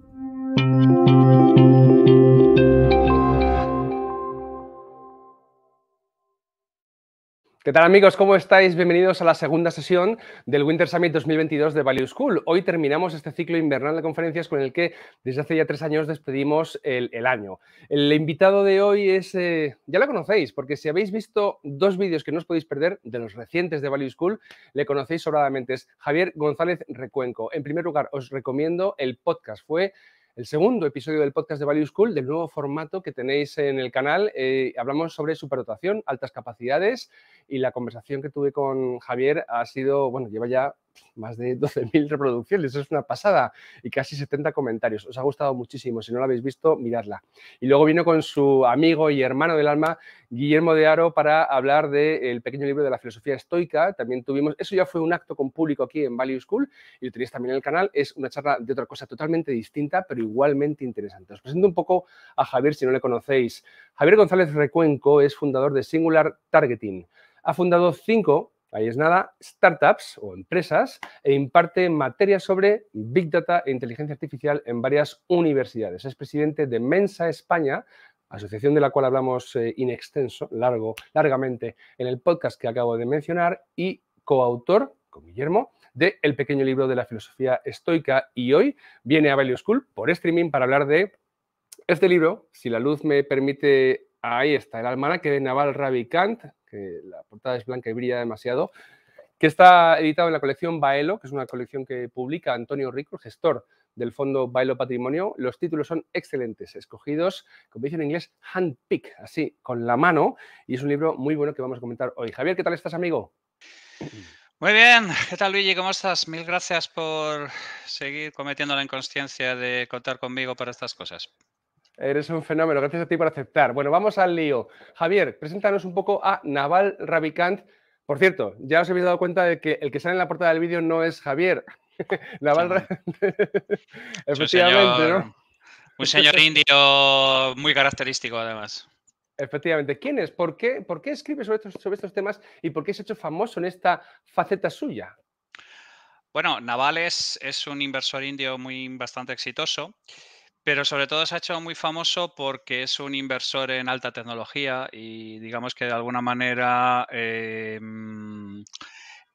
Thank you. ¿Qué tal amigos? ¿Cómo estáis? Bienvenidos a la segunda sesión del Winter Summit 2022 de Value School. Hoy terminamos este ciclo invernal de conferencias con el que desde hace ya tres años despedimos el, año. El invitado de hoy es, eh, ya lo conocéis, porque si habéis visto dos vídeos que no os podéis perder de los recientes de Value School, le conocéis sobradamente, es Javier González Recuenco. En primer lugar, os recomiendo el podcast, fue el segundo episodio del podcast de Value School, del nuevo formato que tenéis en el canal. Eh, hablamos sobre superdotación, altas capacidades y la conversación que tuve con Javier ha sido, bueno, lleva ya más de 12.000 reproducciones, es una pasada y casi 70 comentarios. Os ha gustado muchísimo, si no la habéis visto, miradla. Y luego vino con su amigo y hermano del alma, Guillermo de Aro, para hablar del pequeño libro de la filosofía estoica. También tuvimos, eso ya fue un acto con público aquí en Value School y lo tenéis también en el canal. Es una charla de otra cosa totalmente distinta, pero igualmente interesante. Os presento un poco a Javier si no le conocéis. Javier González Recuenco es fundador de Singular Targeting. Ha fundado cinco ahí es nada, startups o empresas e imparte materia sobre Big Data e inteligencia artificial en varias universidades. Es presidente de Mensa España, asociación de la cual hablamos eh, in extenso, largo, largamente, en el podcast que acabo de mencionar y coautor con Guillermo de El pequeño libro de la filosofía estoica y hoy viene a Value School por streaming para hablar de este libro, si la luz me permite, ahí está, el almanaque de Naval Ravikant, que la portada es blanca y brilla demasiado, que está editado en la colección Baelo, que es una colección que publica Antonio Rico, gestor del fondo Baelo Patrimonio. Los títulos son excelentes, escogidos, como dicen en inglés, handpick, así, con la mano. Y es un libro muy bueno que vamos a comentar hoy. Javier, ¿qué tal estás, amigo? Muy bien, ¿qué tal Luigi? ¿Cómo estás? Mil gracias por seguir cometiendo la inconsciencia de contar conmigo para estas cosas. Eres un fenómeno, gracias a ti por aceptar. Bueno, vamos al lío. Javier, preséntanos un poco a Naval Ravikant. Por cierto, ya os habéis dado cuenta de que el que sale en la portada del vídeo no es Javier. Naval Rabicant. Efectivamente, ¿no? Un señor indio muy característico, además. Efectivamente. ¿Quién es? ¿Por qué, por qué escribe sobre estos, sobre estos temas y por qué se ha hecho famoso en esta faceta suya? Bueno, Naval es, es un inversor indio muy bastante exitoso. Pero sobre todo se ha hecho muy famoso porque es un inversor en alta tecnología y digamos que de alguna manera eh, mm,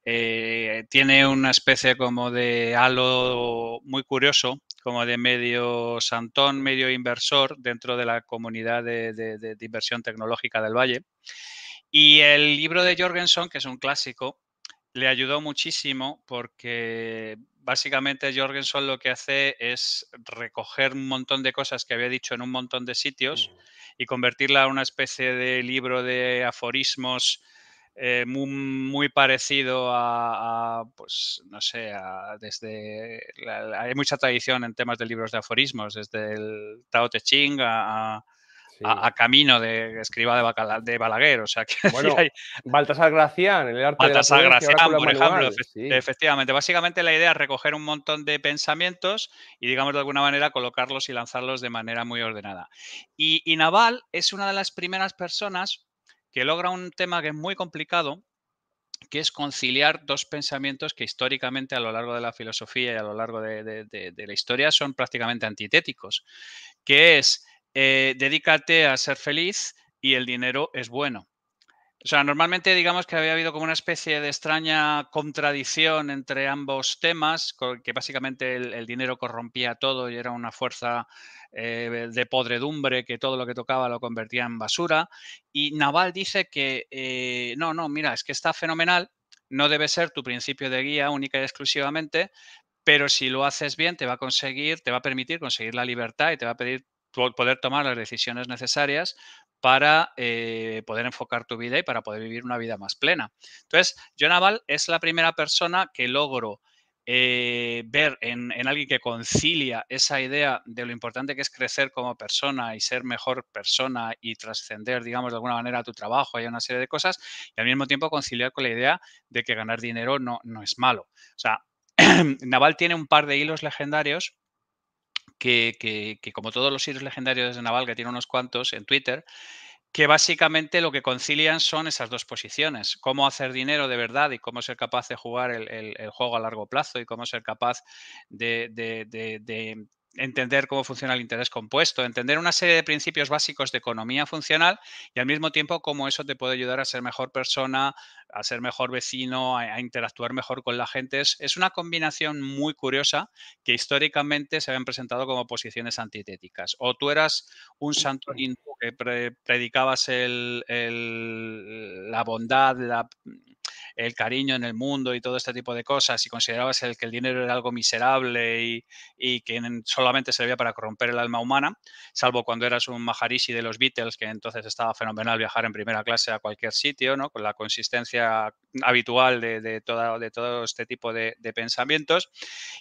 eh, tiene una especie como de halo muy curioso, como de medio santón, medio inversor dentro de la comunidad de, de inversión tecnológica del Valle. Y el libro de Jorgensen, que es un clásico, le ayudó muchísimo porque básicamente Jorgensen lo que hace es recoger un montón de cosas que había dicho en un montón de sitios mm. y convertirla en una especie de libro de aforismos eh, muy, parecido a, pues, no sé, desde, hay mucha tradición en temas de libros de aforismos, desde el Tao Te Ching a, a, camino de escriba de, Balaguer. O sea, que Baltasar Gracián, el Baltasar Gracián, por ejemplo, efectivamente. Básicamente la idea es recoger un montón de pensamientos y, digamos, de alguna manera colocarlos y lanzarlos de manera muy ordenada. Y, Naval es una de las primeras personas que logra un tema que es muy complicado, que es conciliar dos pensamientos que históricamente a lo largo de la filosofía y a lo largo de, de, la historia son prácticamente antitéticos, que es eh, dedícate a ser feliz y el dinero es bueno. O sea, normalmente digamos que había habido como una especie de extraña contradicción entre ambos temas, que básicamente el, dinero corrompía todo y era una fuerza eh, de podredumbre que todo lo que tocaba lo convertía en basura. Y Naval dice que eh, no, no, mira, es que está fenomenal, no debe ser tu principio de guía única y exclusivamente, pero si lo haces bien te va a conseguir, te va a permitir conseguir la libertad y te va a pedir, poder tomar las decisiones necesarias para eh, poder enfocar tu vida y para poder vivir una vida más plena. Entonces, yo, Naval, es la primera persona que logro eh, ver en, alguien que concilia esa idea de lo importante que es crecer como persona y ser mejor persona y trascender, digamos, de alguna manera tu trabajo y una serie de cosas, y al mismo tiempo conciliar con la idea de que ganar dinero no, no es malo. O sea, Naval tiene un par de hilos legendarios que, como todos los sitios legendarios de Naval, que tiene unos cuantos en Twitter, que básicamente lo que concilian son esas dos posiciones, cómo hacer dinero de verdad y cómo ser capaz de jugar el, juego a largo plazo y cómo ser capaz de entender cómo funciona el interés compuesto, entender una serie de principios básicos de economía funcional y al mismo tiempo cómo eso te puede ayudar a ser mejor persona, a ser mejor vecino, a, interactuar mejor con la gente. Es, una combinación muy curiosa que históricamente se habían presentado como posiciones antitéticas. O tú eras un santo que predicabas la bondad, la el cariño en el mundo y todo este tipo de cosas y considerabas el, que el dinero era algo miserable y, y que solamente servía para corromper el alma humana, salvo cuando eras un maharishi de los Beatles, que entonces estaba fenomenal viajar en primera clase a cualquier sitio, ¿no? con la consistencia habitual de, de, de todo este tipo de, pensamientos,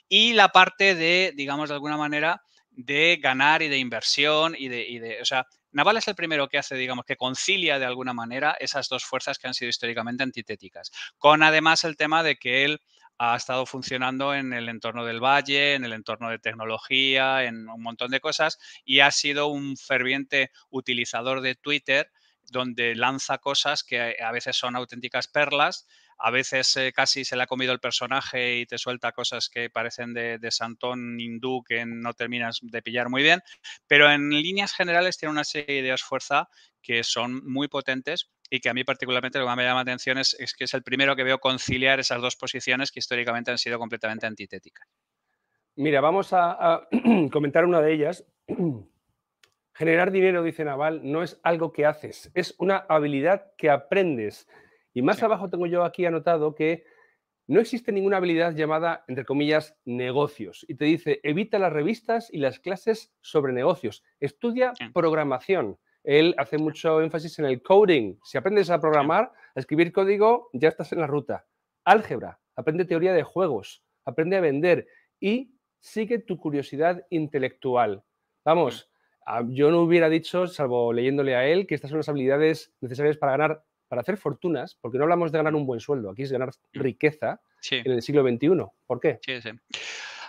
y la parte de, digamos, de alguna manera, de ganar y de inversión y de, y de, o sea, Naval es el primero que hace, digamos, que concilia de alguna manera esas dos fuerzas que han sido históricamente antitéticas, con además el tema de que él ha estado funcionando en el entorno del valle, en el entorno de tecnología, en un montón de cosas, y ha sido un ferviente utilizador de Twitter donde lanza cosas que a veces son auténticas perlas a veces eh, casi se le ha comido el personaje y te suelta cosas que parecen de, Santón hindú que no terminas de pillar muy bien, pero en líneas generales tiene una serie de ideas fuerza que son muy potentes y que a mí particularmente lo que me llama la atención es, que es el primero que veo conciliar esas dos posiciones que históricamente han sido completamente antitéticas. Mira, vamos a comentar una de ellas. Generar dinero, dice Naval, no es algo que haces, es una habilidad que aprendes. Y más abajo tengo yo aquí anotado que no existe ninguna habilidad llamada, entre comillas, negocios. Y te dice, evita las revistas y las clases sobre negocios. Estudia programación. Él hace mucho énfasis en el coding. Si aprendes a programar, a escribir código, ya estás en la ruta. Álgebra, aprende teoría de juegos, aprende a vender y sigue tu curiosidad intelectual. Vamos, ah, yo no hubiera dicho, salvo leyéndole a él, que estas son las habilidades necesarias para ganar para hacer fortunas, porque no hablamos de ganar un buen sueldo, aquí es ganar mm. riqueza en el siglo XXI. ¿Por qué?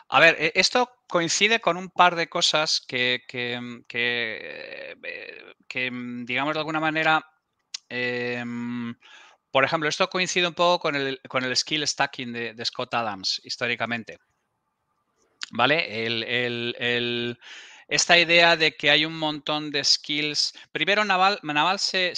A ver, e, esto coincide con un par de cosas que, que, eh, mm, digamos de alguna manera, em, por ejemplo, esto coincide un poco con el, skill stacking de, Scott Adams históricamente. ¿Vale? esta idea de que hay un montón de skills. Primero, Naval, Naval se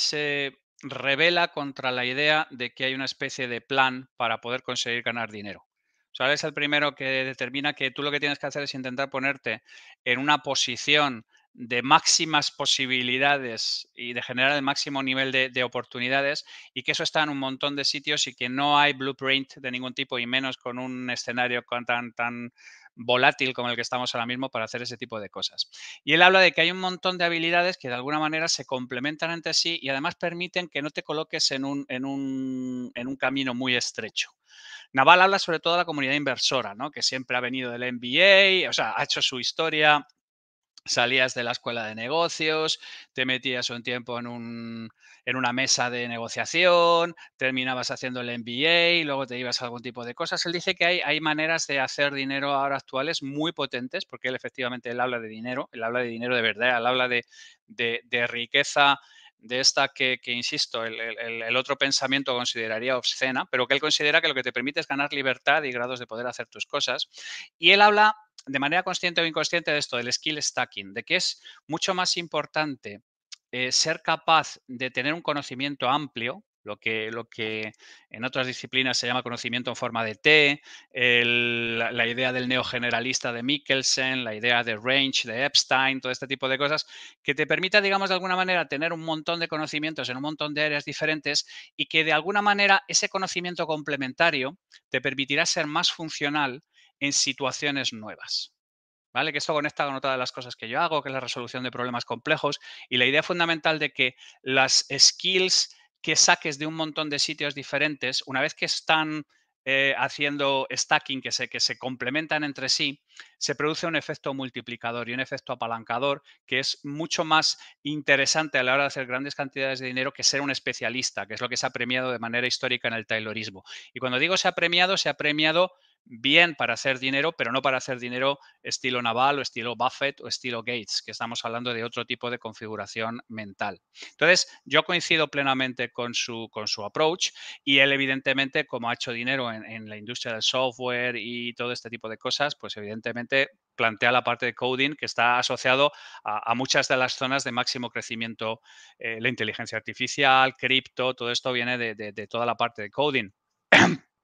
revela contra la idea de que hay una especie de plan para poder conseguir ganar dinero. sabes es el primero que determina que tú lo que tienes que hacer es intentar ponerte en una posición de máximas posibilidades y de generar el máximo nivel de, oportunidades y que eso está en un montón de sitios y que no hay blueprint de ningún tipo y menos con un escenario tan, tan volátil como el que estamos ahora mismo para hacer ese tipo de cosas. Y él habla de que hay un montón de habilidades que de alguna manera se complementan entre sí y además permiten que no te coloques en un, en un, en un camino muy estrecho. Naval habla sobre todo de la comunidad inversora, ¿no? que siempre ha venido del MBA, o sea, ha hecho su historia, salías de la escuela de negocios, te metías un tiempo en, una mesa de negociación, terminabas haciendo el MBA y luego te ibas a algún tipo de cosas. Él dice que hay, hay maneras de hacer dinero ahora actuales muy potentes, porque él efectivamente él habla de dinero, él habla de dinero de verdad, él habla de, riqueza de esta que, insisto, el, el, otro pensamiento consideraría obscena, pero que él considera que lo que te permite es ganar libertad y grados de poder hacer tus cosas. Y él habla de manera consciente o inconsciente de esto, del skill stacking, de que es mucho más importante eh, ser capaz de tener un conocimiento amplio, lo que, lo que en otras disciplinas se llama conocimiento en forma de T, la, idea del neogeneralista de Mikkelsen, la idea de Range de Epstein, todo este tipo de cosas, que te permita, digamos, de alguna manera tener un montón de conocimientos en un montón de áreas diferentes y que de alguna manera ese conocimiento complementario te permitirá ser más funcional en situaciones nuevas. ¿Vale? Que esto conecta con otra de las cosas que yo hago, que es la resolución de problemas complejos. Y la idea fundamental de que las skills que saques de un montón de sitios diferentes, una vez que están eh, haciendo stacking, que se, que se complementan entre sí, se produce un efecto multiplicador y un efecto apalancador que es mucho más interesante a la hora de hacer grandes cantidades de dinero que ser un especialista, que es lo que se ha premiado de manera histórica en el Taylorismo. Y cuando digo se ha premiado, se ha premiado bien para hacer dinero, pero no para hacer dinero estilo Naval o estilo Buffett o estilo Gates, que estamos hablando de otro tipo de configuración mental. Entonces, yo coincido plenamente con su, con su approach y él evidentemente, como ha hecho dinero en, la industria del software y todo este tipo de cosas, pues evidentemente plantea la parte de coding que está asociado a, muchas de las zonas de máximo crecimiento, eh, la inteligencia artificial, cripto, todo esto viene de toda la parte de coding.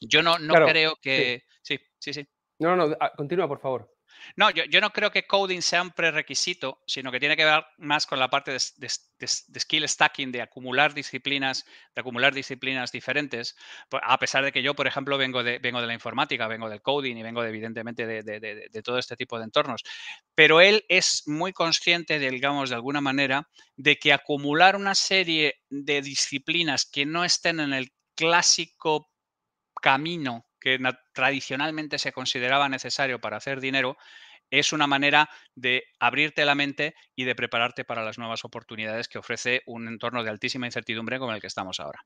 Yo no, creo que... Sí. sí, sí, No, no, ah, continúa, por favor. No, yo, no creo que coding sea un prerequisito, sino que tiene que ver más con la parte de, skill stacking, de acumular disciplinas, de acumular disciplinas diferentes. Pues, a pesar de que yo, por ejemplo, vengo de, vengo de la informática, vengo del coding y vengo evidentemente de, todo este tipo de entornos. Pero él es muy consciente, digamos, de alguna manera, de que acumular una serie de disciplinas que no estén en el clásico camino que tradicionalmente se consideraba necesario para hacer dinero, es una manera de abrirte la mente y de prepararte para las nuevas oportunidades que ofrece un entorno de altísima incertidumbre con el que estamos ahora.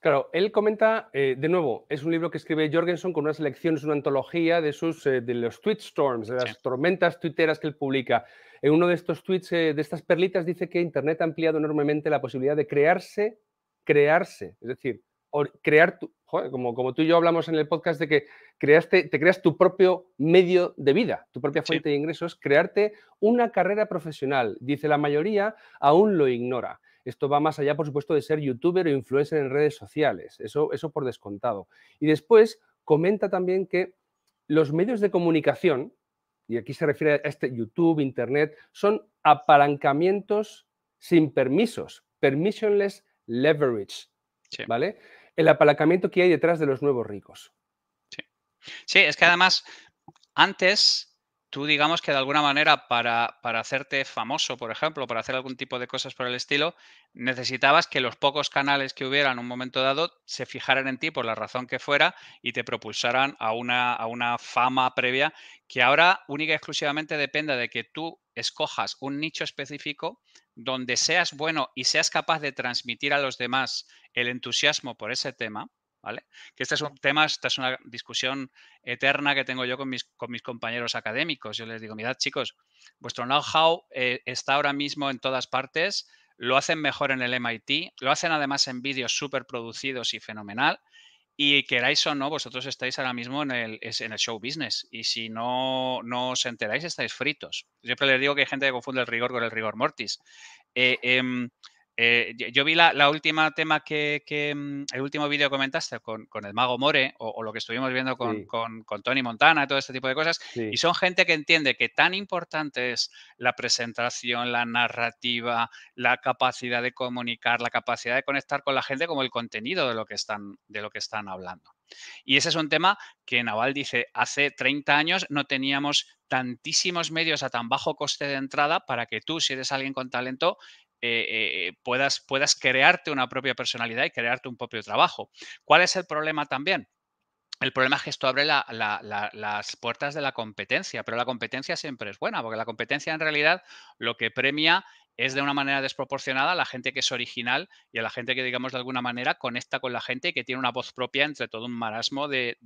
Claro, él comenta, eh, de nuevo, es un libro que escribe Jorgensen con una selección, es una antología de, sus, eh, de los tweet storms, de las tormentas tuiteras que él publica. En uno de estos tweets, eh, de estas perlitas, dice que Internet ha ampliado enormemente la posibilidad de crearse, crearse, es decir, crear como, tú y yo hablamos en el podcast de que creaste, te creas tu propio medio de vida, tu propia fuente de ingresos, crearte una carrera profesional. Dice la mayoría, aún lo ignora. Esto va más allá, por supuesto, de ser youtuber o influencer en redes sociales. Eso, eso por descontado. Y después comenta también que los medios de comunicación, y aquí se refiere a este YouTube, Internet, son apalancamientos sin permisos, permissionless leverage, ¿vale? el apalancamiento que hay detrás de los nuevos ricos. Sí, es que además antes tú digamos que de alguna manera para, hacerte famoso, por ejemplo, para hacer algún tipo de cosas por el estilo, necesitabas que los pocos canales que hubieran en un momento dado se fijaran en ti por la razón que fuera y te propulsaran a una, a una fama previa que ahora única y exclusivamente dependa de que tú escojas un nicho específico donde seas bueno y seas capaz de transmitir a los demás el entusiasmo por ese tema, ¿vale? Que este es un tema, esta es una discusión eterna que tengo yo con mis, compañeros académicos. Yo les digo, mirad chicos, vuestro know-how eh, está ahora mismo en todas partes, lo hacen mejor en el MIT, lo hacen además en vídeos súper producidos y fenomenal, y queráis o no, vosotros estáis ahora mismo en el, en el show business. Y si no, no os enteráis, estáis fritos. Siempre les digo que hay gente que confunde el rigor con el rigor mortis. Eh, em, eh, yo vi la, última tema que, mm, el último vídeo comentaste con, el mago More o, lo que estuvimos viendo con, Tony Montana y todo este tipo de cosas. Y son gente que entiende que tan importante es la presentación, la narrativa, la capacidad de comunicar, la capacidad de conectar con la gente como el contenido de lo que están, de lo que están hablando. Y ese es un tema que Naval dice, hace 30 años no teníamos tantísimos medios a tan bajo coste de entrada para que tú, si eres alguien con talento, eh, eh, eh, puedas, puedas crearte una propia personalidad y crearte un propio trabajo. ¿Cuál es el problema también? El problema es que esto abre las puertas de la competencia, pero la competencia siempre es buena, porque la competencia en realidad lo que premia es de una manera desproporcionada a la gente que es original y a la gente que, digamos, de alguna manera conecta con la gente y que tiene una voz propia entre todo un marasmo de,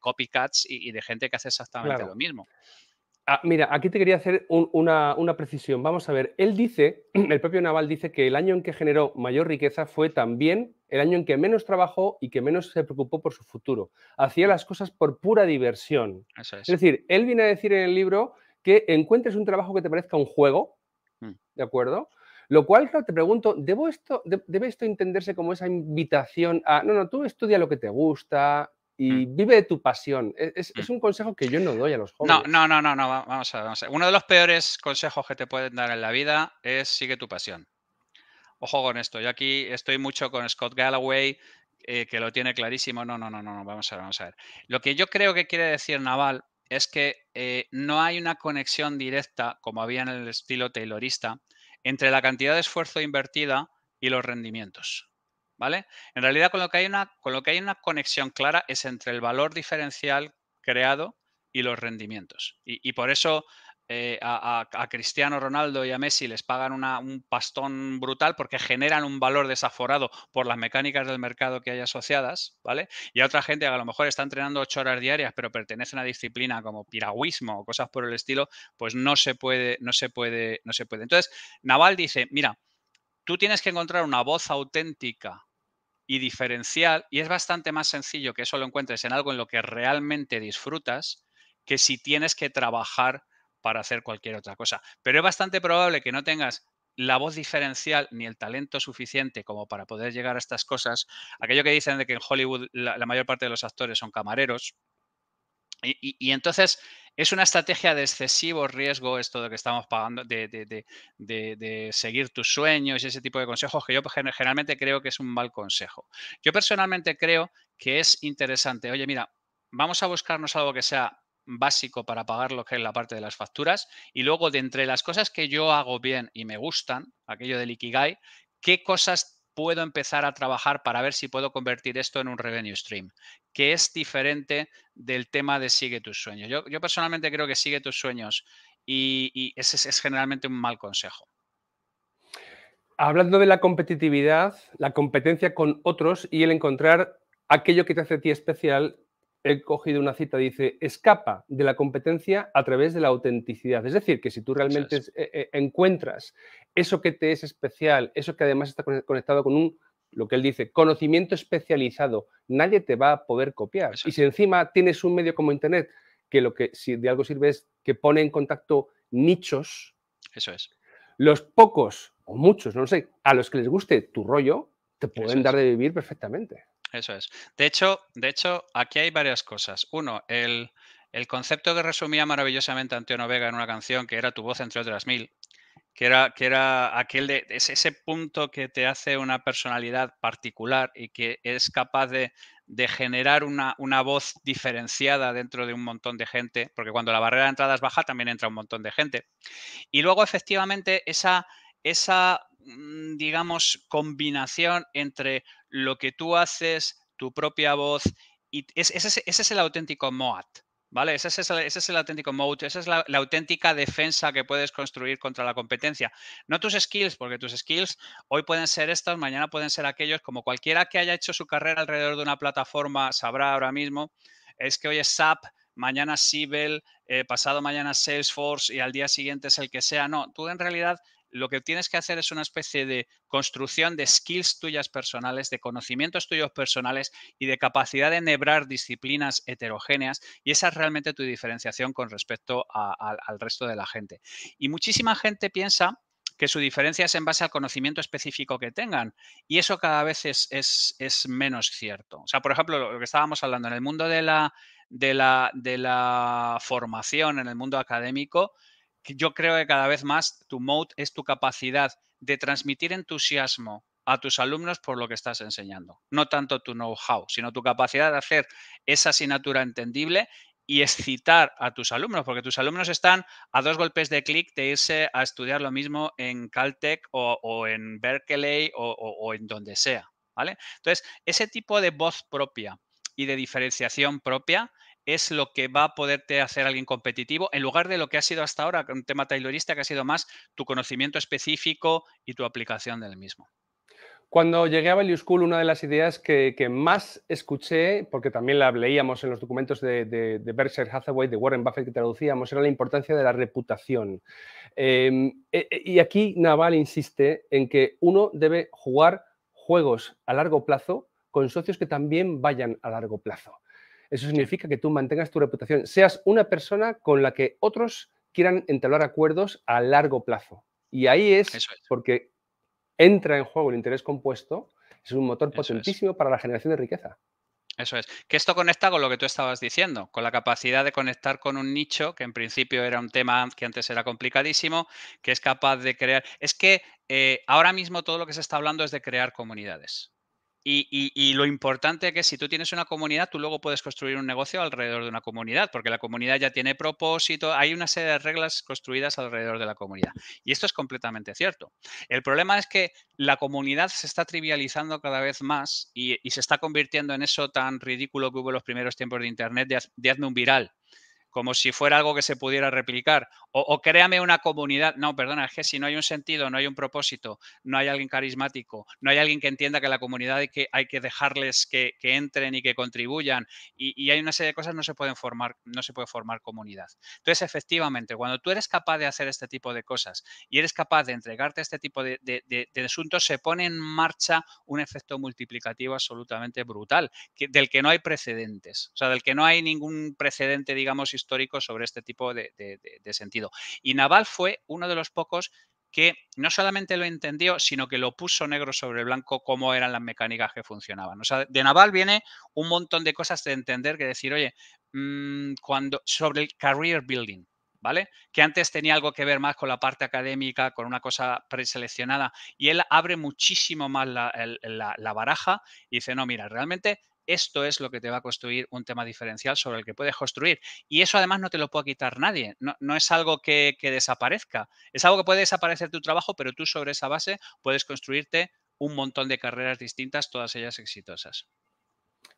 copycats y, de gente que hace exactamente lo mismo. Ah, mira, aquí te quería hacer una, precisión. Vamos a ver, él dice, el propio Naval dice que el año en que generó mayor riqueza fue también el año en que menos trabajó y que menos se preocupó por su futuro. Hacía las cosas por pura diversión. es. decir, él viene a decir en el libro que encuentres un trabajo que te parezca un juego, mm. ¿de acuerdo? Lo cual, claro, te pregunto, ¿debo esto, ¿debe esto entenderse como esa invitación a, no, no, tú estudia lo que te gusta, y mm. vive tu pasión. E, mm. Es, un consejo que yo no doy a los jóvenes. No, no, no, no, no. Vamos, a, vamos Uno de los peores consejos que te pueden dar en la vida es sigue tu pasión. Ojo con esto. Yo aquí estoy mucho con Scott Galloway, eh, que lo tiene clarísimo. No, no, no, no, no. Vamos a ver, vamos a ver. Lo que yo creo que quiere decir Naval es que eh, no hay una conexión directa, como había en el estilo taylorista, entre la cantidad de esfuerzo invertida y los rendimientos. En realidad con lo que hay una, con lo que hay una conexión clara es entre el valor diferencial creado y los rendimientos. Y, por eso eh, a, Cristiano Ronaldo y a Messi les pagan un pastón brutal porque generan un valor desaforado por las mecánicas del mercado que hay asociadas, ¿vale? Y a otra gente que a lo mejor está entrenando ocho horas diarias pero pertenece a una disciplina como piragüismo o cosas por el estilo, pues no se puede, no se puede, no se puede. Entonces, Naval dice, mira, tú tienes que encontrar una voz auténtica y diferencial, y es bastante más sencillo que eso lo encuentres en algo en lo que realmente disfrutas que si tienes que trabajar para hacer cualquier otra cosa. Pero es bastante probable que no tengas la voz diferencial ni el talento suficiente como para poder llegar a estas cosas. Aquello que dicen de que en Hollywood la, mayor parte de los actores son camareros, y, entonces es una estrategia de excesivo riesgo esto de que estamos pagando, de, de, seguir tus sueños y ese tipo de consejos que yo pues, generalmente creo que es un mal consejo. Yo personalmente creo que es interesante, oye, mira, vamos a buscarnos algo que sea básico para pagar lo que es la parte de las facturas y luego de entre las cosas que yo hago bien y me gustan, aquello del Ikigai, qué cosas puedo empezar a trabajar para ver si puedo convertir esto en un revenue stream, que es diferente del tema de sigue tus sueños. Yo, personalmente creo que sigue tus sueños y, ese es, generalmente un mal consejo. Hablando de la competitividad, la competencia con otros y el encontrar aquello que te hace a ti especial he cogido una cita, dice, escapa de la competencia a través de la autenticidad. Es decir, que si tú realmente eh, eh, encuentras eso que te es especial, eso que además está conectado con un, lo que él dice, conocimiento especializado, nadie te va a poder copiar. Y si encima tienes un medio como Internet, que lo que si de algo sirve es que pone en contacto nichos. Eso es. Los pocos o muchos, no sé, a los que les guste tu rollo, te pueden dar de vivir perfectamente. Eso es. De hecho, de hecho, aquí hay varias cosas. Uno, el, el concepto que resumía maravillosamente Antonio Vega en una canción que era Tu voz entre otras mil, que era, que aquel ese punto que te hace una personalidad particular y que es capaz de, generar una, voz diferenciada dentro de un montón de gente, porque cuando la barrera de entrada es baja también entra un montón de gente. Y luego efectivamente esa, esa mm, digamos, combinación entre lo que tú haces, tu propia voz, y ese, ese es el auténtico MOAT. ¿Vale? Ese es el, auténtico mode, esa es la, auténtica defensa que puedes construir contra la competencia. No tus skills, porque tus skills hoy pueden ser estos, mañana pueden ser aquellos, como cualquiera que haya hecho su carrera alrededor de una plataforma sabrá ahora mismo, es que hoy es SAP, mañana Sibel, eh, pasado mañana Salesforce y al día siguiente es el que sea. No, tú en realidad lo que tienes que hacer es una especie de construcción de skills tuyas personales, de conocimientos tuyos personales y de capacidad de enhebrar disciplinas heterogéneas y esa es realmente tu diferenciación con respecto al resto de la gente. Y muchísima gente piensa que su diferencia es en base al conocimiento específico que tengan. Y eso cada vez es, menos cierto. O sea, por ejemplo, lo, que estábamos hablando en el mundo de de la, de la formación, en el mundo académico, yo creo que cada vez más tu mode es tu capacidad de transmitir entusiasmo a tus alumnos por lo que estás enseñando. No tanto tu know-how, sino tu capacidad de hacer esa asignatura entendible y excitar a tus alumnos, porque tus alumnos están a dos golpes de clic de irse a estudiar lo mismo en Caltech o, en Berkeley o, en donde sea. ¿vale? Entonces, ese tipo de voz propia y de diferenciación propia es lo que va a poderte hacer alguien competitivo, en lugar de lo que ha sido hasta ahora, un tema taylorista que ha sido más tu conocimiento específico y tu aplicación del mismo. Cuando llegué a Value School, una de las ideas que, más escuché, porque también la leíamos en los documentos de, de, Berkshire Hathaway, de Warren Buffett que traducíamos, era la importancia de la reputación. Em, e, e, y aquí Naval insiste en que uno debe jugar juegos a largo plazo con socios que también vayan a largo plazo. Eso significa que tú mantengas tu reputación, seas una persona con la que otros quieran entablar acuerdos a largo plazo. Y ahí es, porque entra en juego el interés compuesto, es un motor potentísimo para la generación de riqueza. Eso es. Que esto conecta con lo que tú estabas diciendo, con la capacidad de conectar con un nicho, que en principio era un tema que antes era complicadísimo, que es capaz de crear. Es que eh, ahora mismo todo lo que se está hablando es de crear comunidades. Y, lo importante es que si tú tienes una comunidad, tú luego puedes construir un negocio alrededor de una comunidad, porque la comunidad ya tiene propósito, hay una serie de reglas construidas alrededor de la comunidad. Y esto es completamente cierto. El problema es que la comunidad se está trivializando cada vez más y, se está convirtiendo en eso tan ridículo que hubo en los primeros tiempos de Internet de, de hazme un viral como si fuera algo que se pudiera replicar. O, créame una comunidad. No, perdona, es que si no hay un sentido, no hay un propósito, no hay alguien carismático, no hay alguien que entienda que la comunidad hay que, hay que dejarles que, que entren y que contribuyan. Y, y, hay una serie de cosas no se pueden formar, no se puede formar comunidad. Entonces, efectivamente, cuando tú eres capaz de hacer este tipo de cosas y eres capaz de entregarte a este tipo de, de, de, asuntos, se pone en marcha un efecto multiplicativo absolutamente brutal, del que no hay precedentes. O sea, del que no hay ningún precedente, digamos, histórico sobre este tipo de, sentido. Y Naval fue uno de los pocos que no solamente lo entendió, sino que lo puso negro sobre blanco cómo eran las mecánicas que funcionaban. O sea, de Naval viene un montón de cosas de entender que decir, oye, mm, cuando sobre el career building, ¿vale? Que antes tenía algo que ver más con la parte académica, con una cosa preseleccionada, y él abre muchísimo más la, la baraja y dice, no, mira, realmente esto es lo que te va a construir un tema diferencial sobre el que puedes construir. Y eso además no te lo puede quitar nadie, no, es algo que, desaparezca, es algo que puede desaparecer tu trabajo, pero tú sobre esa base puedes construirte un montón de carreras distintas, todas ellas exitosas.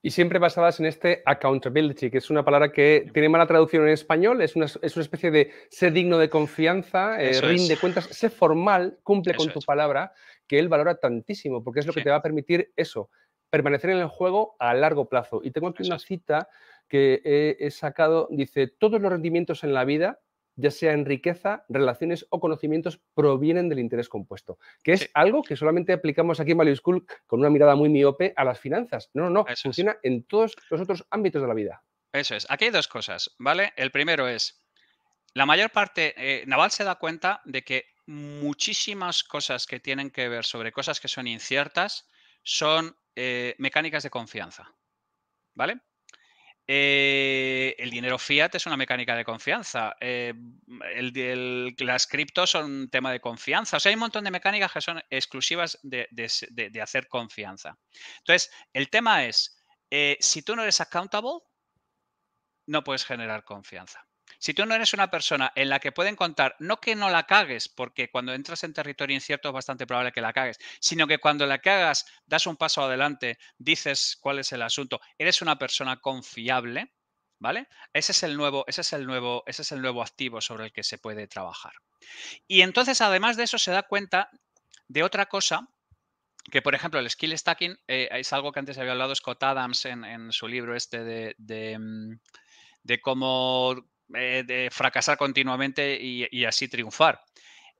Y siempre basadas en este accountability, que es una palabra que em. tiene mala traducción en español, es una, especie de ser digno de confianza, eh, rinde cuentas, sé formal, cumple con tu palabra, que él valora tantísimo, porque es lo que te va a permitir eso, permanecer en el juego a largo plazo. Y tengo aquí una cita que he, sacado, dice, todos los rendimientos en la vida ya sea en riqueza, relaciones o conocimientos, provienen del interés compuesto, que es algo que solamente aplicamos aquí en Value School con una mirada muy miope a las finanzas. No, no, no, funciona en todos los otros ámbitos de la vida. Eso es. Aquí hay dos cosas, ¿vale? El primero es, la mayor parte, eh, Naval se da cuenta de que muchísimas cosas que tienen que ver sobre cosas que son inciertas, son eh, mecánicas de confianza. ¿Vale? Eh, el dinero fiat es una mecánica de confianza. Eh, el, las criptos son un tema de confianza. O sea, hay un montón de mecánicas que son exclusivas de, hacer confianza. Entonces, el tema es, si tú no eres accountable, no puedes generar confianza. Si tú no eres una persona en la que pueden contar, no que no la cagues, porque cuando entras en territorio incierto es bastante probable que la cagues, sino que cuando la cagas, das un paso adelante, dices cuál es el asunto, eres una persona confiable, ¿vale? Ese es el nuevo, ese es el nuevo, ese es el nuevo activo sobre el que se puede trabajar. Y entonces, además de eso, se da cuenta de otra cosa que por ejemplo el skill stacking eh, es algo que antes había hablado Scott Adams en, su libro este de, mm, cómo eh, de fracasar continuamente y, así triunfar.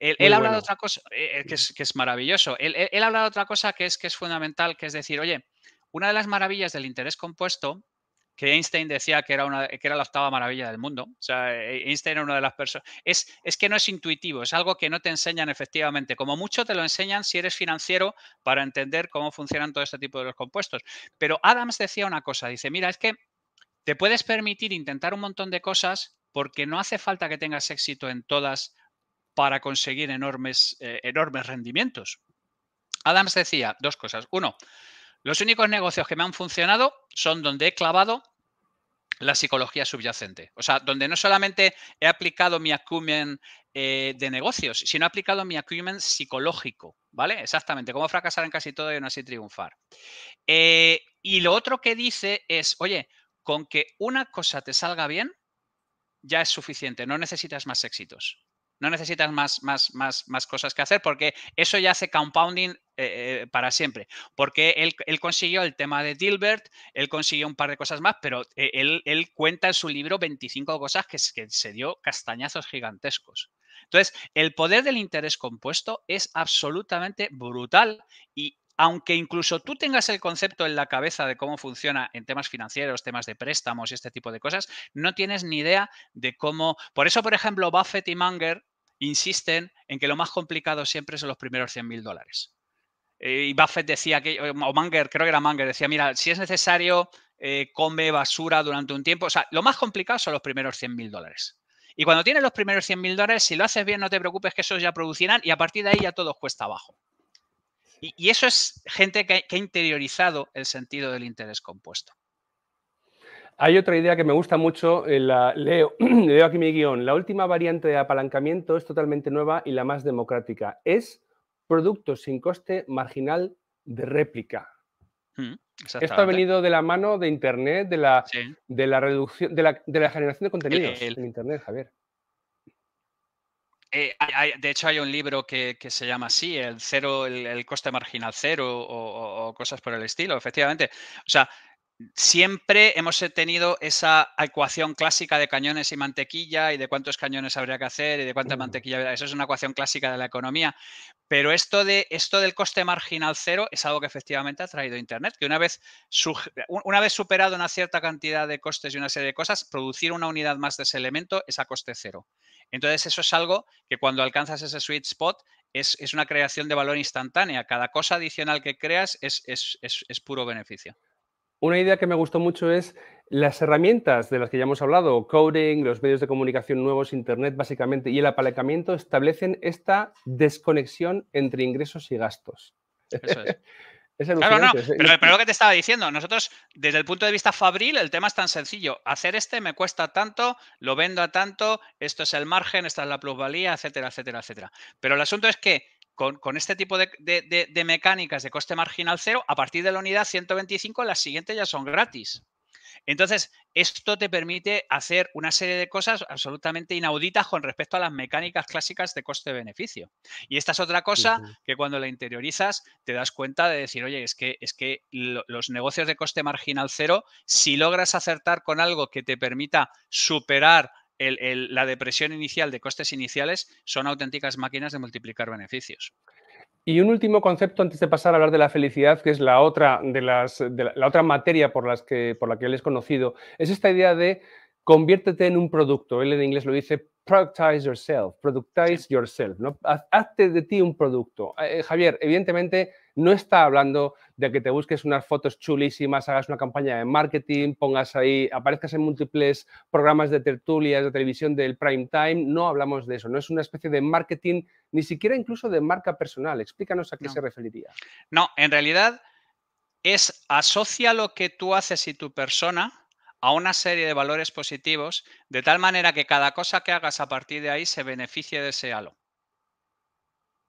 Él, habla de otra cosa eh, eh, que, es, maravilloso. Él, habla de otra cosa que es, que es fundamental, que es decir, oye, una de las maravillas del interés compuesto, que Einstein decía que era, una, que era la octava maravilla del mundo, o sea, Einstein era una de las personas, es, es que no es intuitivo, es algo que no te enseñan efectivamente, como mucho te lo enseñan si eres financiero para entender cómo funcionan todo este tipo de los compuestos. Pero Adams decía una cosa, dice, mira, es que te puedes permitir intentar un montón de cosas porque no hace falta que tengas éxito en todas para conseguir enormes, eh, enormes rendimientos. Adams decía dos cosas. Uno, los únicos negocios que me han funcionado son donde he clavado la psicología subyacente. O sea, donde no solamente he aplicado mi acumen eh, de negocios, sino he aplicado mi acumen psicológico, ¿vale? Exactamente, Como fracasar en casi todo y no así triunfar. Eh, y lo otro que dice es, oye, con que una cosa te salga bien, ya es suficiente, no necesitas más éxitos. No necesitas más, más, más, más cosas que hacer porque eso ya hace compounding eh, eh, para siempre. Porque él, consiguió el tema de Dilbert, él consiguió un par de cosas más, pero eh, él, cuenta en su libro 25 cosas que, que se dio castañazos gigantescos. Entonces, el poder del interés compuesto es absolutamente brutal y aunque incluso tú tengas el concepto en la cabeza de cómo funciona en temas financieros, temas de préstamos y este tipo de cosas, no tienes ni idea de cómo... Por eso, por ejemplo, Buffett y Munger insisten en que lo más complicado siempre son los primeros 100,000 mil dólares. Eh, y Buffett decía que, o Munger, creo que era Munger, decía, mira, si es necesario, eh, come basura durante un tiempo. O sea, lo más complicado son los primeros 100,000 mil dólares. Y cuando tienes los primeros 100,000 mil dólares, si lo haces bien, no te preocupes que esos ya producirán y a partir de ahí ya todo cuesta abajo. Y, eso es gente que, ha interiorizado el sentido del interés compuesto. Hay otra idea que me gusta mucho, eh, leo, leo aquí mi guión. La última variante de apalancamiento es totalmente nueva y la más democrática. Es producto sin coste marginal de réplica. Mm, Esto ha venido de la mano de Internet, de la, de la reducción, de la, generación de contenidos en Internet, Javier. Eh, de hecho, hay un libro que, se llama así, el cero, el, coste marginal cero o, cosas por el estilo, efectivamente. O sea, siempre hemos tenido esa ecuación clásica de cañones y mantequilla y de cuántos cañones habría que hacer y de cuánta mantequilla habría. Eso es una ecuación clásica de la economía. Pero esto, de, esto del coste marginal cero es algo que efectivamente ha traído Internet, que una vez, una vez superado una cierta cantidad de costes y una serie de cosas, producir una unidad más de ese elemento es a coste cero. Entonces, eso es algo que cuando alcanzas ese sweet spot es, una creación de valor instantánea. Cada cosa adicional que creas es, es puro beneficio. Una idea que me gustó mucho es las herramientas de las que ya hemos hablado, coding, los medios de comunicación nuevos, Internet básicamente, y el apalancamiento establecen esta desconexión entre ingresos y gastos. Eso es. claro, no, pero, lo que te estaba diciendo, nosotros desde el punto de vista fabril el tema es tan sencillo, hacer este me cuesta tanto, lo vendo a tanto, esto es el margen, esta es la plusvalía, etcétera, etcétera, etcétera. Pero el asunto es que con, este tipo de, mecánicas de coste marginal cero, a partir de la unidad 125 las siguientes ya son gratis. Entonces, esto te permite hacer una serie de cosas absolutamente inauditas con respecto a las mecánicas clásicas de coste-beneficio. Y esta es otra cosa que cuando la interiorizas te das cuenta de decir, oye, es que, los negocios de coste marginal cero, si logras acertar con algo que te permita superar la depresión inicial de costes iniciales, son auténticas máquinas de multiplicar beneficios. Y un último concepto antes de pasar a hablar de la felicidad, que es la otra, de las, la, otra materia por, las que, por la que él es conocido, es esta idea de conviértete en un producto. Él en inglés lo dice productize yourself, productize yourself, ¿no? Hazte de ti un producto. Eh, eh, Javier, evidentemente no está hablando de que te busques unas fotos chulísimas, hagas una campaña de marketing, pongas ahí, aparezcas en múltiples programas de tertulias de televisión del prime time. No hablamos de eso. No es una especie de marketing, ni siquiera incluso de marca personal. Explícanos a qué se referiría. No, en realidad es asocia lo que tú haces y tu persona a una serie de valores positivos, de tal manera que cada cosa que hagas a partir de ahí se beneficie de ese halo.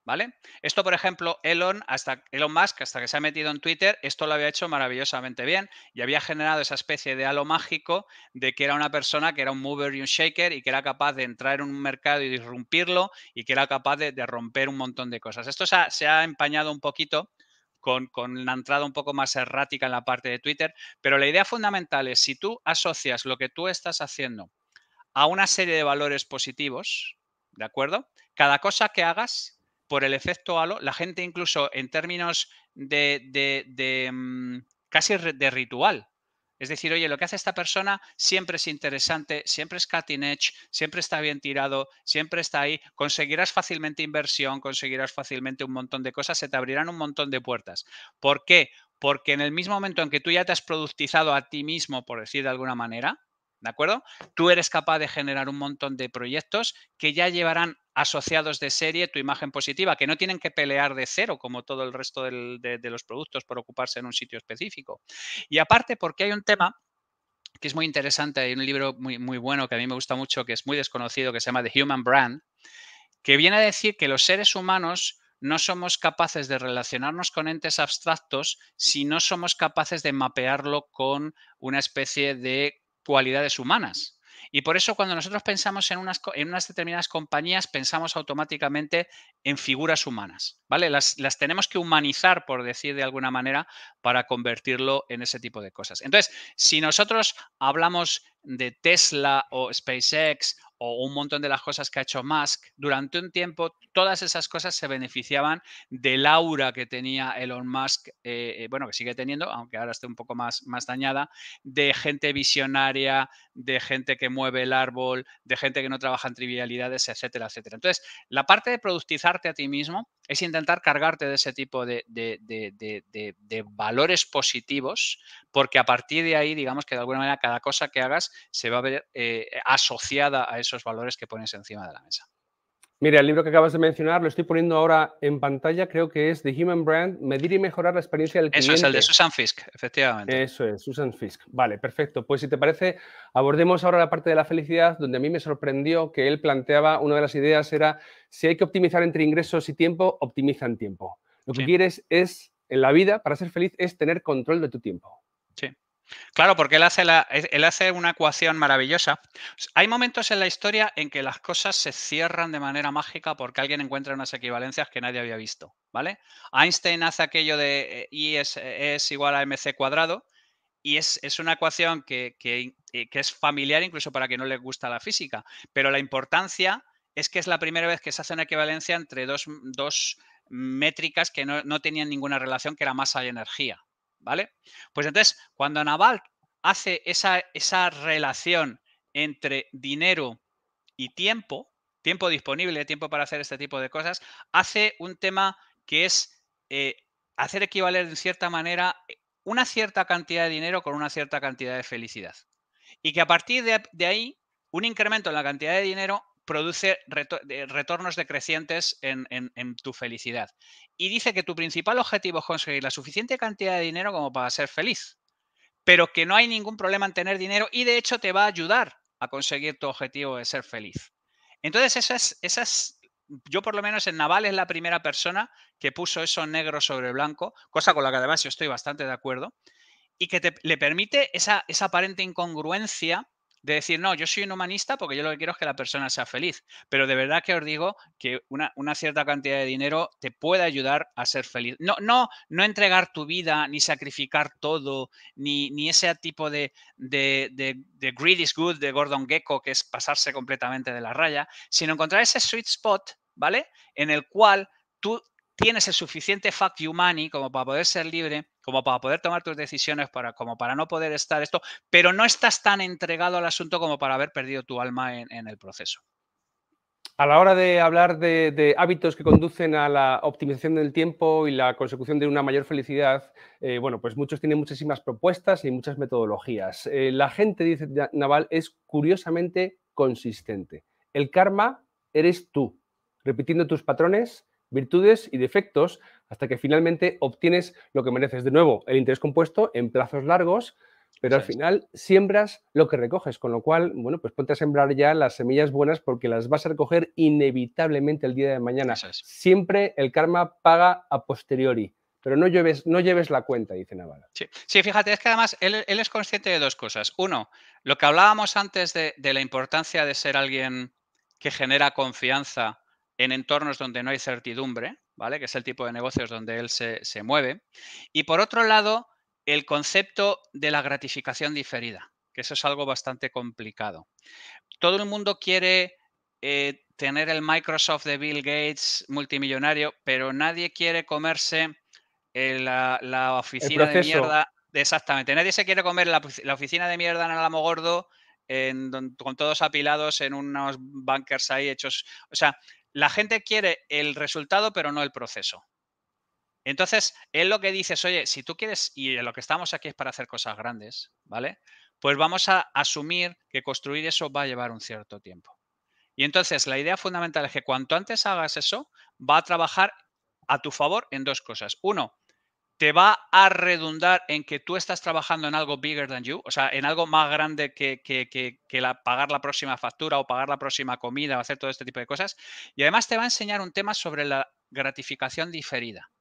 ¿vale? Esto, por ejemplo, Elon, hasta, Elon Musk, hasta que se ha metido en Twitter, esto lo había hecho maravillosamente bien y había generado esa especie de halo mágico de que era una persona que era un mover y un shaker y que era capaz de entrar en un mercado y disrumpirlo y que era capaz de, romper un montón de cosas. Esto se ha, empañado un poquito con, con, la entrada un poco más errática en la parte de Twitter, pero la idea fundamental es si tú asocias lo que tú estás haciendo a una serie de valores positivos, ¿de acuerdo? Cada cosa que hagas por el efecto halo, la gente incluso en términos de, de, de mm, casi de ritual, es decir, oye, lo que hace esta persona siempre es interesante, siempre es cutting edge, siempre está bien tirado, siempre está ahí. Conseguirás fácilmente inversión, conseguirás fácilmente un montón de cosas, se te abrirán un montón de puertas. ¿Por qué? Porque en el mismo momento en que tú ya te has productizado a ti mismo, por decir de alguna manera, ¿De acuerdo? Tú eres capaz de generar un montón de proyectos que ya llevarán asociados de serie tu imagen positiva, que no tienen que pelear de cero como todo el resto de, los productos por ocuparse en un sitio específico. Y aparte, porque hay un tema que es muy interesante, hay un libro muy, muy bueno que a mí me gusta mucho, que es muy desconocido, que se llama The Human Brand, que viene a decir que los seres humanos no somos capaces de relacionarnos con entes abstractos si no somos capaces de mapearlo con una especie de cualidades humanas. Y por eso cuando nosotros pensamos en unas, en unas determinadas compañías, pensamos automáticamente en figuras humanas, ¿vale? Las, las, tenemos que humanizar, por decir de alguna manera, para convertirlo en ese tipo de cosas. Entonces, si nosotros hablamos de Tesla o SpaceX o un montón de las cosas que ha hecho Musk, durante un tiempo todas esas cosas se beneficiaban del aura que tenía Elon Musk, eh, eh, bueno, que sigue teniendo, aunque ahora esté un poco más, más dañada, de gente visionaria, de gente que mueve el árbol, de gente que no trabaja en trivialidades, etcétera, etcétera. Entonces, la parte de productizarte a ti mismo es intentar cargarte de ese tipo de, valores positivos, porque a partir de ahí, digamos que de alguna manera cada cosa que hagas se va a ver eh, asociada a esos valores que pones encima de la mesa. Mira, el libro que acabas de mencionar lo estoy poniendo ahora en pantalla, creo que es The Human Brand, medir y mejorar la experiencia del cliente. Eso es el de Susan Fisk, efectivamente. Eso es, Susan Fisk. Vale, perfecto. Pues si te parece, abordemos ahora la parte de la felicidad, donde a mí me sorprendió que él planteaba, una de las ideas era, si hay que optimizar entre ingresos y tiempo, optimiza en tiempo. Lo que quieres es, en la vida, para ser feliz, es tener control de tu tiempo. Sí. Claro, porque él hace, una ecuación maravillosa. Hay momentos en la historia en que las cosas se cierran de manera mágica porque alguien encuentra unas equivalencias que nadie había visto, ¿vale? Einstein hace aquello de I eh, eh, es, igual a mc cuadrado y es, una ecuación eh, que, es familiar incluso para quien no le gusta la física, pero la importancia es que es la primera vez que se hace una equivalencia entre dos, métricas que no, no tenían ninguna relación, que era masa y energía. ¿vale? Pues entonces, cuando Naval hace esa, relación entre dinero y tiempo, tiempo disponible, tiempo para hacer este tipo de cosas, hace un tema que es eh, hacer equivaler de cierta manera una cierta cantidad de dinero con una cierta cantidad de felicidad. Y que a partir de ahí, un incremento en la cantidad de dinero produce eh, retornos decrecientes en, tu felicidad. Y dice que tu principal objetivo es conseguir la suficiente cantidad de dinero como para ser feliz, pero que no hay ningún problema en tener dinero y de hecho te va a ayudar a conseguir tu objetivo de ser feliz. Entonces, esas, esas yo por lo menos en Naval es la primera persona que puso eso negro sobre blanco, cosa con la que además yo estoy bastante de acuerdo, y que te, le permite esa, esa aparente incongruencia de decir, no, yo soy un humanista porque yo lo que quiero es que la persona sea feliz. Pero de verdad que os digo que una, cierta cantidad de dinero te puede ayudar a ser feliz. No, no, no entregar tu vida, ni sacrificar todo, ni, ese tipo de, de greed is good de Gordon Gecko, que es pasarse completamente de la raya, sino encontrar ese sweet spot, ¿vale? En el cual tú tienes el suficiente fuck you money como para poder ser libre, como para poder tomar tus decisiones, para, como para no poder estar esto, pero no estás tan entregado al asunto como para haber perdido tu alma en, el proceso. A la hora de hablar de, hábitos que conducen a la optimización del tiempo y la consecución de una mayor felicidad, eh, bueno, pues muchos tienen muchísimas propuestas y muchas metodologías. Eh, la gente, dice Naval, es curiosamente consistente. El karma eres tú, repitiendo tus patrones, virtudes y defectos hasta que finalmente obtienes lo que mereces. De nuevo, el interés compuesto en plazos largos, pero al final siembras lo que recoges, con lo cual, bueno, pues ponte a sembrar ya las semillas buenas porque las vas a recoger inevitablemente el día de mañana. Siempre el karma paga a posteriori pero no lleves, no lleves la cuenta, dice Navarra. Sí. sí, fíjate, es que además él, es consciente de dos cosas. Uno, lo que hablábamos antes de, la importancia de ser alguien que genera confianza en entornos donde no hay certidumbre, ¿vale? Que es el tipo de negocios donde él se, mueve. Y por otro lado, el concepto de la gratificación diferida, que eso es algo bastante complicado. Todo el mundo quiere eh, tener el Microsoft de Bill Gates multimillonario, pero nadie quiere comerse eh, la, oficina de mierda. Exactamente, nadie se quiere comer la, la oficina de mierda en Alamo Gordo con todos apilados en unos bunkers ahí hechos. O sea, la gente quiere el resultado, pero no el proceso. Entonces, él lo que dices, oye, si tú quieres, y lo que estamos aquí es para hacer cosas grandes, ¿vale? Pues vamos a asumir que construir eso va a llevar un cierto tiempo. Y entonces, la idea fundamental es que cuanto antes hagas eso, va a trabajar a tu favor en dos cosas. Uno, te va a redundar en que tú estás trabajando en algo bigger than you, o sea, en algo más grande que, pagar la próxima factura o pagar la próxima comida o hacer todo este tipo de cosas. Y además te va a enseñar un tema sobre la gratificación diferida,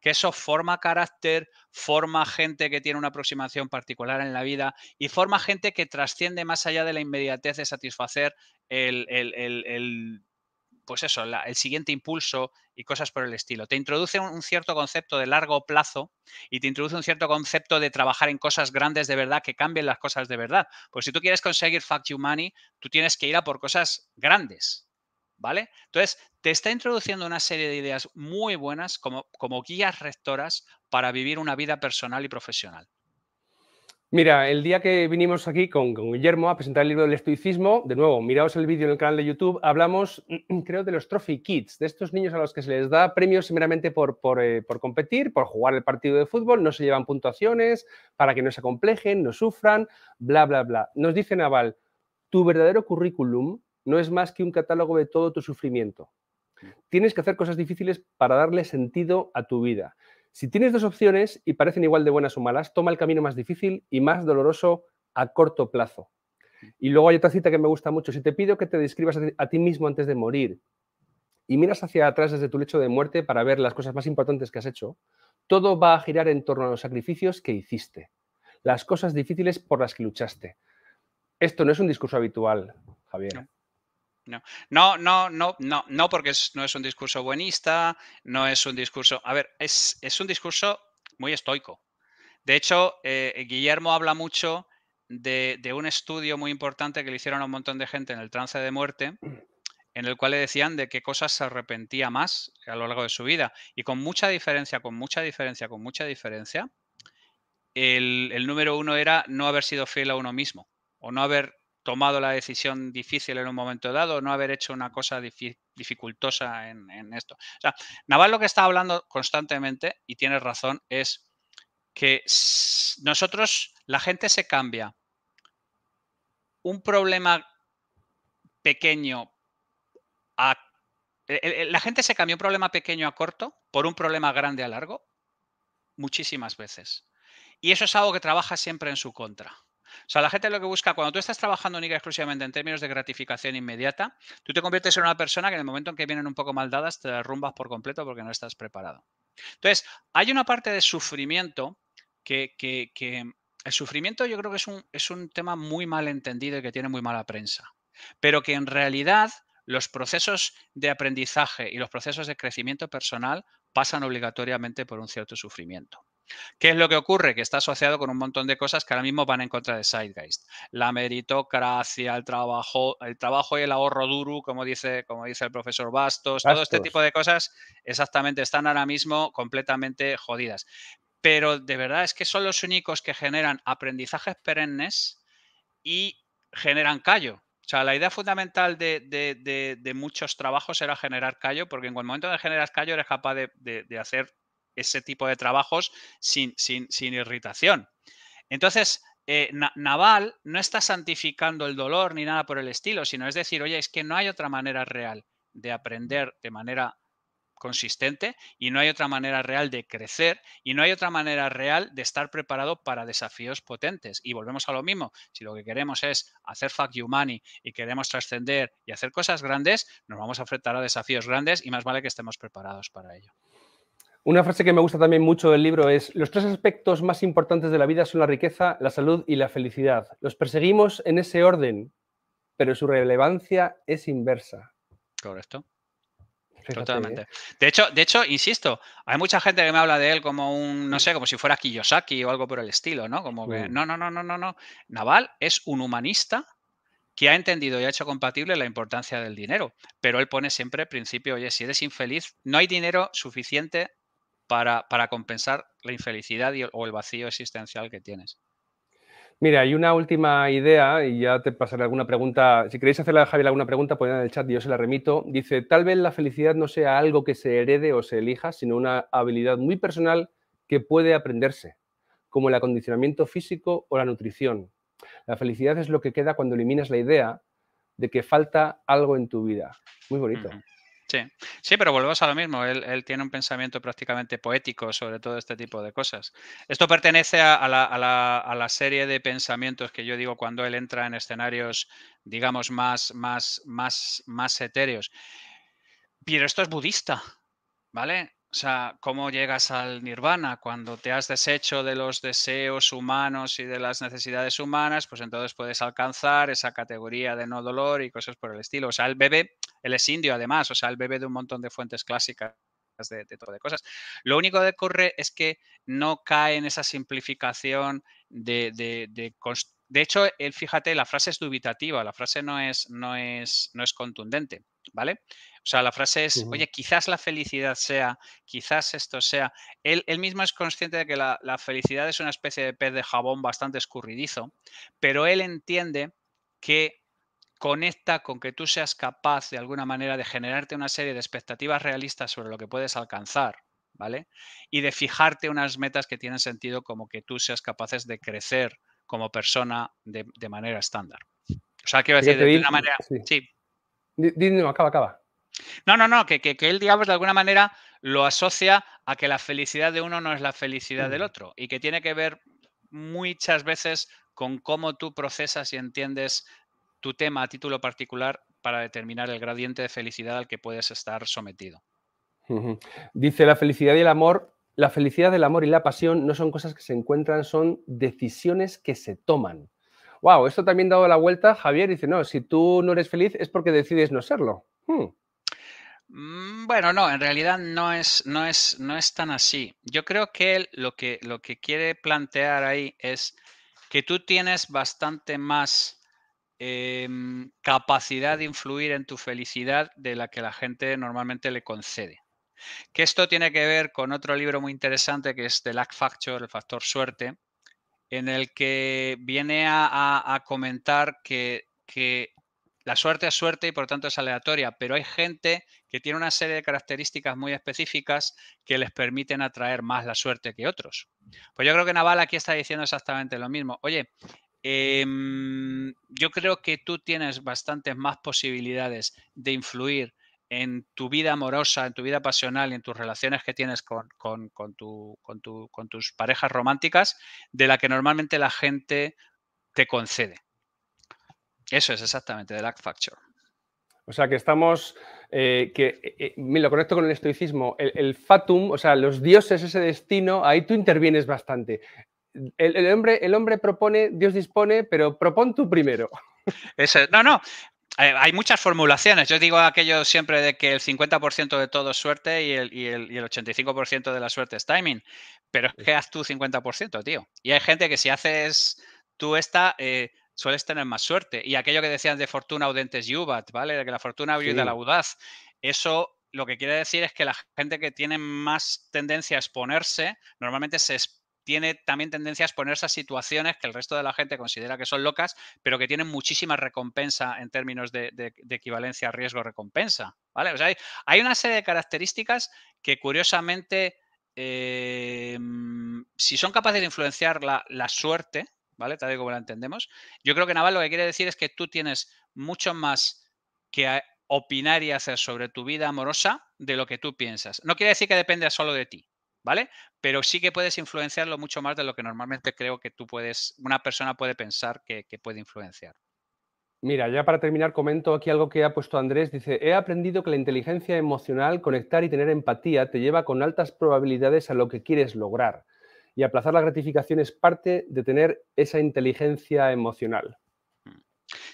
que eso forma carácter, forma gente que tiene una aproximación particular en la vida y forma gente que trasciende más allá de la inmediatez de satisfacer el pues eso, el siguiente impulso y cosas por el estilo. Te introduce un, cierto concepto de largo plazo y te introduce un cierto concepto de trabajar en cosas grandes de verdad que cambien las cosas de verdad. Pues si tú quieres conseguir Fact You Money, tú tienes que ir a por cosas grandes. ¿Vale? Entonces, te está introduciendo una serie de ideas muy buenas como guías rectoras para vivir una vida personal y profesional. Mira, el día que vinimos aquí con, Guillermo a presentar el libro del estoicismo, de nuevo, miraos el vídeo en el canal de YouTube, hablamos, creo, de los Trophy Kids, de estos niños a los que se les da premios meramente por, por eh, competir, por jugar el partido de fútbol, no se llevan puntuaciones para que no se complejen, no sufran, bla, bla, bla. Nos dice Naval, tu verdadero currículum no es más que un catálogo de todo tu sufrimiento. Tienes que hacer cosas difíciles para darle sentido a tu vida. Si tienes dos opciones y parecen igual de buenas o malas, toma el camino más difícil y más doloroso a corto plazo. Y luego hay otra cita que me gusta mucho. Si te pido que te describas a ti mismo antes de morir y miras hacia atrás desde tu lecho de muerte para ver las cosas más importantes que has hecho, todo va a girar en torno a los sacrificios que hiciste, las cosas difíciles por las que luchaste. Esto no es un discurso habitual, Javier no. No, no, no, no, porque no es un discurso buenista, no es un discurso. A ver, es, un discurso muy estoico. De hecho, eh, eh, Guillermo habla mucho de, un estudio muy importante que le hicieron a un montón de gente en el trance de muerte, en el cual le decían de qué cosas se arrepentía más a lo largo de su vida. Y con mucha diferencia, con mucha diferencia, con mucha diferencia, el número uno era no haber sido fiel a uno mismo o no haber tomado la decisión difícil en un momento dado, no haber hecho una cosa dificultosa en, esto. O Naval lo que está hablando constantemente, y tienes razón, es que nosotros, la gente se cambia un problema pequeño a... E, e, la gente se cambia un problema pequeño a corto por un problema grande a largo muchísimas veces. Y eso es algo que trabaja siempre en su contra. O sea, la gente lo que busca, cuando tú estás trabajando única y exclusivamente en términos de gratificación inmediata, tú te conviertes en una persona que en el momento en que vienen un poco mal dadas te derrumbas por completo porque no estás preparado. Entonces, hay una parte de sufrimiento que, el sufrimiento yo creo que es un, es un tema muy mal entendido y que tiene muy mala prensa, pero que en realidad los procesos de aprendizaje y los procesos de crecimiento personal pasan obligatoriamente por un cierto sufrimiento. ¿Qué es lo que ocurre? Que está asociado con un montón de cosas que ahora mismo van en contra de Sidegeist. La meritocracia, el trabajo, el trabajo y el ahorro duro, como dice, como dice el profesor Bastos, todo este tipo de cosas exactamente están ahora mismo completamente jodidas. Pero de verdad es que son los únicos que generan aprendizajes perennes y generan callo. O sea, la idea fundamental de, de muchos trabajos era generar callo, porque en el momento de generar callo eres capaz de hacer ese tipo de trabajos sin, irritación. Entonces, eh, Naval no está santificando el dolor ni nada por el estilo, sino es decir, oye, es que no hay otra manera real de aprender de manera consistente y no hay otra manera real de crecer y no hay otra manera real de estar preparado para desafíos potentes. Y volvemos a lo mismo, si lo que queremos es hacer fuck you money y queremos trascender y hacer cosas grandes, nos vamos a enfrentar a desafíos grandes y más vale que estemos preparados para ello. Una frase que me gusta también mucho del libro es, los tres aspectos más importantes de la vida son la riqueza, la salud y la felicidad. Los perseguimos en ese orden, pero su relevancia es inversa. Correcto. ¿eh? Totalmente. De hecho, de hecho, insisto, hay mucha gente que me habla de él como un, no sé, como si fuera Kiyosaki o algo por el estilo, ¿no? Como que, mm. no, no, no, no, no, no. Naval es un humanista que ha entendido y ha hecho compatible la importancia del dinero, pero él pone siempre principio, oye, si eres infeliz, no hay dinero suficiente para, compensar la infelicidad o el vacío existencial que tienes. Mira, hay una última idea, y ya te pasaré alguna pregunta. Si queréis hacerle a Javier alguna pregunta, ponedla en el chat y yo se la remito. Dice, tal vez la felicidad no sea algo que se herede o se elija, sino una habilidad muy personal que puede aprenderse, como el acondicionamiento físico o la nutrición. La felicidad es lo que queda cuando eliminas la idea de que falta algo en tu vida. Muy bonito. Sí. pero volvemos a lo mismo. Él, tiene un pensamiento prácticamente poético sobre todo este tipo de cosas. Esto pertenece a, la, serie de pensamientos que yo digo cuando él entra en escenarios, digamos, más, más, más, más etéreos. Pero esto es budista, ¿vale? O sea, ¿cómo llegas al nirvana? Cuando te has deshecho de los deseos humanos y de las necesidades humanas, pues entonces puedes alcanzar esa categoría de no dolor y cosas por el estilo. O sea, el bebé, él es indio además, o sea, el bebé de un montón de fuentes clásicas de, todo de cosas. Lo único que ocurre es que no cae en esa simplificación de, de, hecho, él, fíjate, la frase es dubitativa, la frase no es, no es, no es contundente, ¿vale? O sea, la frase es, oye, quizás la felicidad sea, quizás esto sea. Él, mismo es consciente de que la, felicidad es una especie de pez de jabón bastante escurridizo, pero él entiende que conecta con que tú seas capaz de alguna manera de generarte una serie de expectativas realistas sobre lo que puedes alcanzar, ¿vale? Y de fijarte unas metas que tienen sentido como que tú seas capaces de crecer como persona de, manera estándar. O sea, quiero decir, de, una manera... Sí. sí. Dime, acaba, acaba. No, no, no, que, él, digamos, de alguna manera lo asocia a que la felicidad de uno no es la felicidad del mm. otro y que tiene que ver muchas veces con cómo tú procesas y entiendes tu tema a título particular para determinar el gradiente de felicidad al que puedes estar sometido. Dice la felicidad y el amor, la felicidad, del amor y la pasión no son cosas que se encuentran, son decisiones que se toman. Wow, esto también dado la vuelta, Javier dice, no, si tú no eres feliz es porque decides no serlo. Hmm. Mm, bueno, no, en realidad no es, no es, no es tan así. Yo creo que lo que, lo que quiere plantear ahí es que tú tienes bastante más em, capacidad de influir en tu felicidad de la que la gente normalmente le concede. Que esto tiene que ver con otro libro muy interesante que es The Lack Factor, el factor suerte, en el que viene a, comentar que, que la suerte es suerte y por tanto es aleatoria, pero hay gente que tiene una serie de características muy específicas que les permiten atraer más la suerte que otros. Pues yo creo que Naval aquí está diciendo exactamente lo mismo. Oye, em, yo creo que tú tienes bastantes más posibilidades de influir en tu vida amorosa, en tu vida pasional y en tus relaciones que tienes con, tus parejas románticas de la que normalmente la gente te concede. Eso es exactamente, de act factor. O sea, que estamos, eh, que eh, eh, me lo conecto con el estoicismo, el, fatum, o sea, los dioses, ese destino, ahí tú intervienes bastante. El, hombre, el hombre propone, Dios dispone, pero propón tú primero. no, no, hay muchas formulaciones. Yo digo aquello siempre de que el 50% de todo es suerte y el, y 85% de la suerte es timing. Pero es que haz tú 50%, tío. Y hay gente que si haces tú esta, sueles tener más suerte. Y aquello que decían de fortuna audentes yubat, ¿vale? De que la fortuna ayuda a la audaz. Eso lo que quiere decir es que la gente que tiene más tendencia a exponerse, normalmente se tiene también tendencia a exponerse a situaciones que el resto de la gente considera que son locas, pero que tienen muchísima recompensa en términos de, equivalencia riesgo-recompensa. ¿vale? O sea, hay, una serie de características que curiosamente, eh, si son capaces de influenciar la suerte, ¿vale? Tal y como la entendemos. Yo creo que Naval lo que quiere decir es que tú tienes mucho más que opinar y hacer sobre tu vida amorosa de lo que tú piensas. No quiere decir que dependa solo de ti, ¿vale? Pero sí que puedes influenciarlo mucho más de lo que normalmente creo que tú puedes, una persona puede pensar que, que puede influenciar. Mira, ya para terminar comento aquí algo que ha puesto Andrés. Dice, he aprendido que la inteligencia emocional, conectar y tener empatía te lleva con altas probabilidades a lo que quieres lograr y aplazar la gratificación es parte de tener esa inteligencia emocional.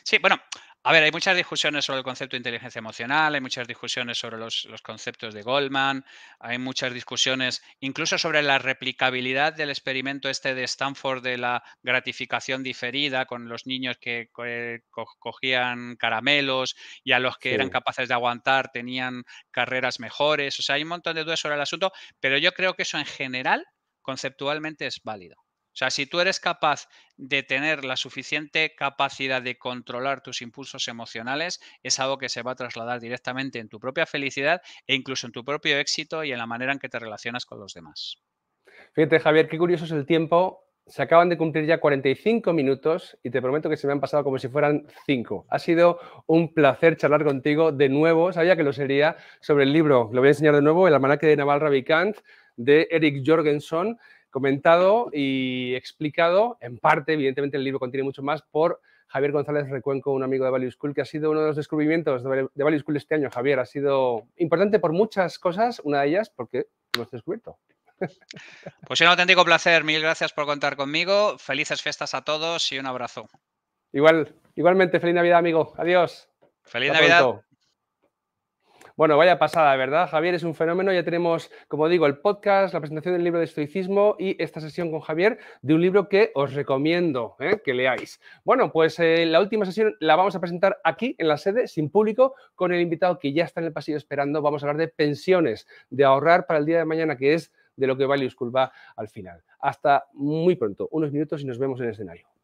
Sí, bueno, a ver, hay muchas discusiones sobre el concepto de inteligencia emocional, hay muchas discusiones sobre los, conceptos de Goldman, hay muchas discusiones incluso sobre la replicabilidad del experimento este de Stanford de la gratificación diferida con los niños que eh, cogían caramelos y a los que eran capaces de aguantar tenían carreras mejores. O sea, hay un montón de dudas sobre el asunto, pero yo creo que eso en general conceptualmente es válido. O sea, si tú eres capaz de tener la suficiente capacidad de controlar tus impulsos emocionales, es algo que se va a trasladar directamente en tu propia felicidad e incluso en tu propio éxito y en la manera en que te relacionas con los demás. Fíjate, Javier, qué curioso es el tiempo. Se acaban de cumplir ya 45 minutos y te prometo que se me han pasado como si fueran 5. Ha sido un placer charlar contigo de nuevo. Sabía que lo sería sobre el libro. Lo voy a enseñar de nuevo, El almanaque de Naval Ravikant de Eric Jorgensen, comentado y explicado, en parte, evidentemente el libro contiene mucho más, por Javier González Recuenco, un amigo de Value School, que ha sido uno de los descubrimientos de Value School este año, Javier. Ha sido importante por muchas cosas, una de ellas porque lo has descubierto. Pues un auténtico placer, mil gracias por contar conmigo. Felices fiestas a todos y un abrazo. Igual, igualmente, feliz Navidad, amigo. Adiós. Feliz Navidad. Bueno, vaya pasada, ¿verdad? Javier es un fenómeno. Ya tenemos, como digo, el podcast, la presentación del libro de estoicismo y esta sesión con Javier de un libro que os recomiendo ¿eh? que leáis. Bueno, pues eh, la última sesión la vamos a presentar aquí en la sede, sin público, con el invitado que ya está en el pasillo esperando. Vamos a hablar de pensiones, de ahorrar para el día de mañana, que es de lo que vale School al final. Hasta muy pronto, unos minutos y nos vemos en el escenario.